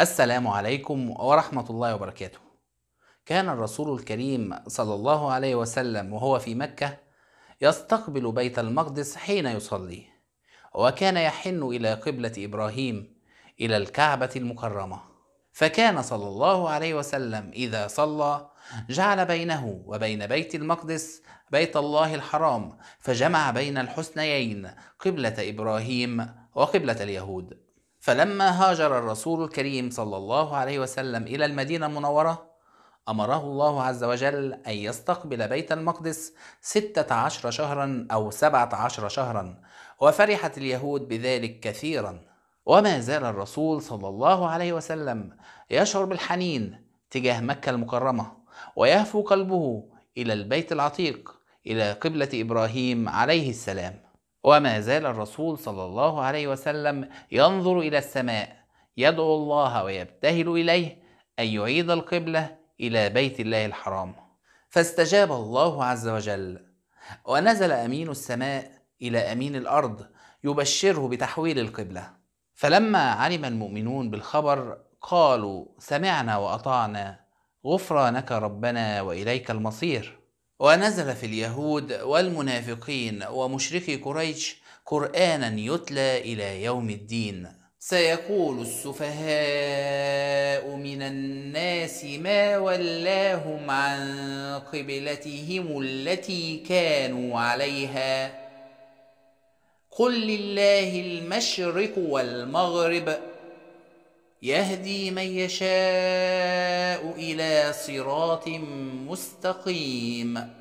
السلام عليكم ورحمة الله وبركاته. كان الرسول الكريم صلى الله عليه وسلم وهو في مكة يستقبل بيت المقدس حين يصلي، وكان يحن إلى قبلة إبراهيم إلى الكعبة المكرمة. فكان صلى الله عليه وسلم إذا صلى جعل بينه وبين بيت المقدس بيت الله الحرام، فجمع بين الحسنيين قبلة إبراهيم وقبلة اليهود. فلما هاجر الرسول الكريم صلى الله عليه وسلم إلى المدينة المنورة أمره الله عز وجل أن يستقبل بيت المقدس ستة عشر شهرا أو سبعة عشر شهرا وفرحت اليهود بذلك كثيرا وما زال الرسول صلى الله عليه وسلم يشعر بالحنين تجاه مكة المكرمة ويهفو قلبه إلى البيت العتيق إلى قبلة إبراهيم عليه السلام وما زال الرسول صلى الله عليه وسلم ينظر الى السماء يدعو الله ويبتهل اليه ان يعيد القبله الى بيت الله الحرام فاستجاب الله عز وجل ونزل امين السماء الى امين الارض يبشره بتحويل القبله فلما علم المؤمنون بالخبر قالوا سمعنا واطعنا غفرانك ربنا واليك المصير ونزل في اليهود والمنافقين ومشركي قريش قرانا يتلى الى يوم الدين سيقول السفهاء من الناس ما ولاهم عن قبلتهم التي كانوا عليها قل لله المشرق والمغرب يهدي من يشاء الى صراط مستقيم